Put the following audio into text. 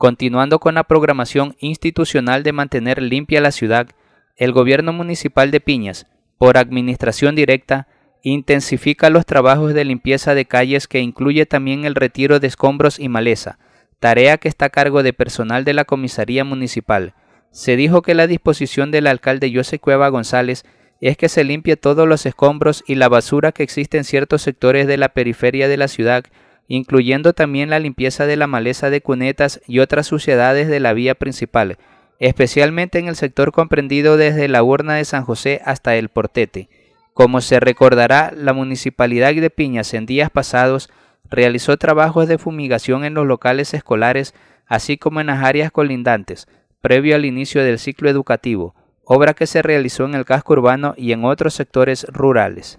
Continuando con la programación institucional de mantener limpia la ciudad, el gobierno municipal de Piñas, por administración directa, intensifica los trabajos de limpieza de calles que incluye también el retiro de escombros y maleza, tarea que está a cargo de personal de la comisaría municipal. Se dijo que la disposición del alcalde José Cueva González es que se limpie todos los escombros y la basura que existe en ciertos sectores de la periferia de la ciudad incluyendo también la limpieza de la maleza de cunetas y otras suciedades de la vía principal, especialmente en el sector comprendido desde la urna de San José hasta el Portete. Como se recordará, la Municipalidad de Piñas en días pasados realizó trabajos de fumigación en los locales escolares, así como en las áreas colindantes, previo al inicio del ciclo educativo, obra que se realizó en el casco urbano y en otros sectores rurales.